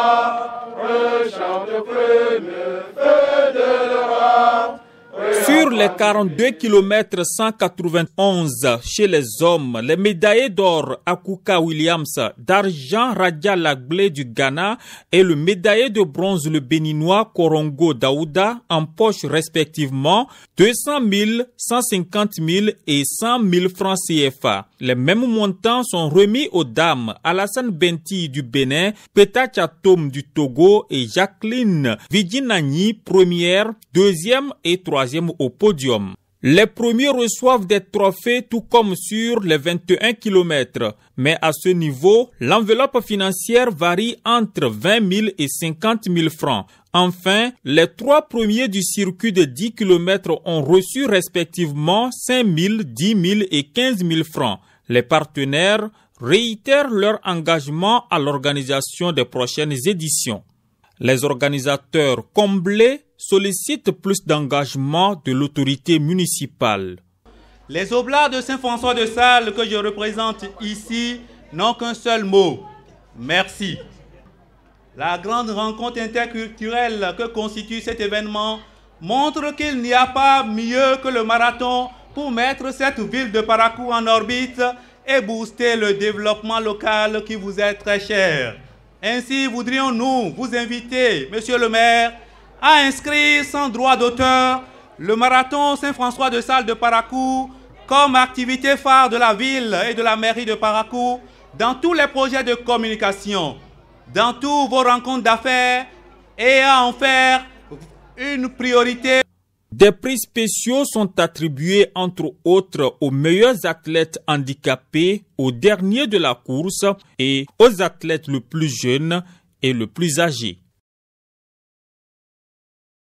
Un chant de feu Sur les 42 km 191 chez les hommes, les médaillés d'or Akuka Williams, d'argent Radia Lagblé du Ghana et le médaillé de bronze le béninois Korongo Daouda empochent respectivement 200 000, 150 000 et 100 000 francs CFA. Les mêmes montants sont remis aux dames Alassane Benti du Bénin, Peta du Togo et Jacqueline Vidinani première, deuxième et troisième au podium. Les premiers reçoivent des trophées tout comme sur les 21 km, mais à ce niveau, l'enveloppe financière varie entre 20 000 et 50 000 francs. Enfin, les trois premiers du circuit de 10 km ont reçu respectivement 5 000, 10 000 et 15 000 francs. Les partenaires réitèrent leur engagement à l'organisation des prochaines éditions. Les organisateurs comblés sollicitent plus d'engagement de l'autorité municipale. Les oblats de Saint-François de Sales que je représente ici n'ont qu'un seul mot. Merci. La grande rencontre interculturelle que constitue cet événement montre qu'il n'y a pas mieux que le marathon pour mettre cette ville de Paracourt en orbite et booster le développement local qui vous est très cher. Ainsi, voudrions-nous vous inviter, Monsieur le maire, à inscrire sans droit d'auteur le marathon Saint-François de salle de Paracou comme activité phare de la ville et de la mairie de Paracou dans tous les projets de communication, dans tous vos rencontres d'affaires et à en faire une priorité des prix spéciaux sont attribués entre autres aux meilleurs athlètes handicapés, aux derniers de la course et aux athlètes le plus jeunes et le plus âgés.